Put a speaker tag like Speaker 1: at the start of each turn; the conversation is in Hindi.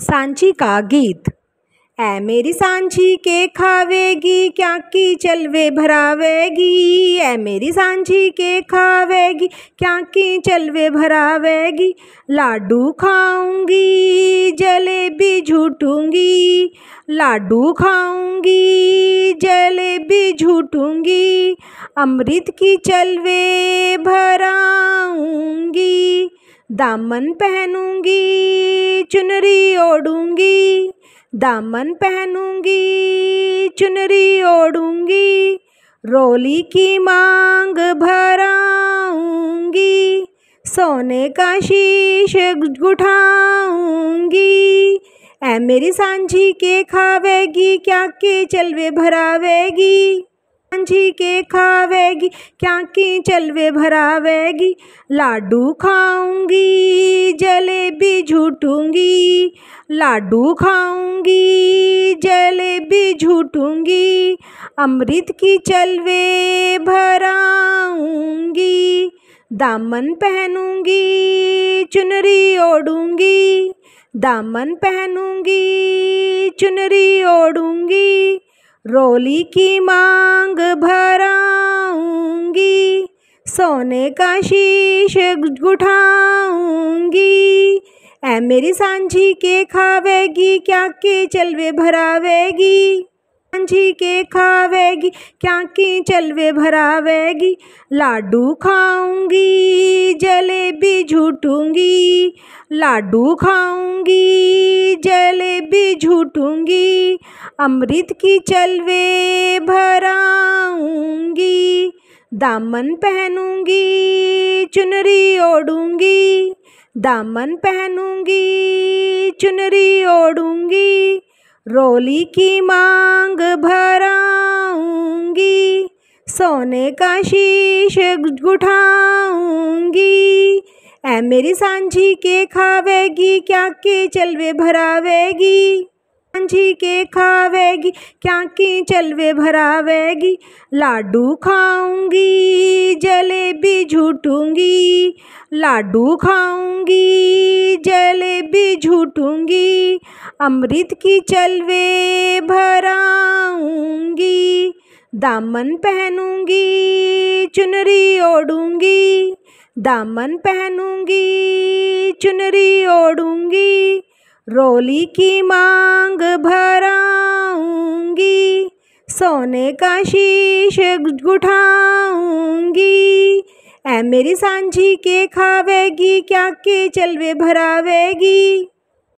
Speaker 1: सांची का गीत ऐ मेरी सांची के खावेगी क्या की चलवे भरावेगी ऐ मेरी सांची के खावेगी क्या की चलवे भरावेगी लाडू खाऊंगी जलेबी झूठूंगी लाडू खाऊंगी जलेबी झूठूंगी अमृत की चलवे भराऊंगी दामन पहनूंगी चुनरी ओढ़ूंगी दामन पहनूंगी चुनरी ओढ़ूंगी रोली की मांग भराऊंगी सोने का शीश गुठाऊंगी ऐ मेरी सांझी के खावेगी क्या के चलवे भरावेगी जी के खावेगी क्या की चलवे भरावेगी लाडू खाऊंगी जलेबी झूठूंगी लाडू खाऊंगी जलेबी झूठूंगी अमृत की चलवे भराऊंगी दामन पहनूंगी चुनरी ओढ़ूंगी दामन पहनूंगी चुनरी ओढ़ूंगी रोली की मांग भराऊंगी सोने का शीश गुठाऊंगी ऐ मेरी सांझी के खावेगी क्या के चलवे भरावेगी सांझी के खावेगी क्या की चलवे भरावेगी लाडू खाऊंगी जलेबी झूठूंगी लाडू खाऊंगी जलेबी झूठूंगी अमृत की चलवे भराऊंगी दामन पहनूंगी चुनरी ओढ़ूंगी दामन पहनूंगी चुनरी ओढ़ूंगी रोली की मांग सोने का शीश गुठाऊंगी ऐ मेरी सांझी के खावेगी क्या के चलवे भरावेगी सांझी के खावेगी क्या की चलवे भरावेगी लाडू खाऊंगी जलेबी झूठूंगी लाडू खाऊंगी जलेबी झूठूंगी अमृत की चलवे भराऊंगी दामन पहनूंगी चुनरी ओढ़ूंगी दामन पहनूंगी चुनरी ओढ़ूंगी रोली की मांग भराऊंगी सोने का शीश गुठाऊंगी ऐ मेरी सांझी के खावेगी क्या के चलवे भरावेगी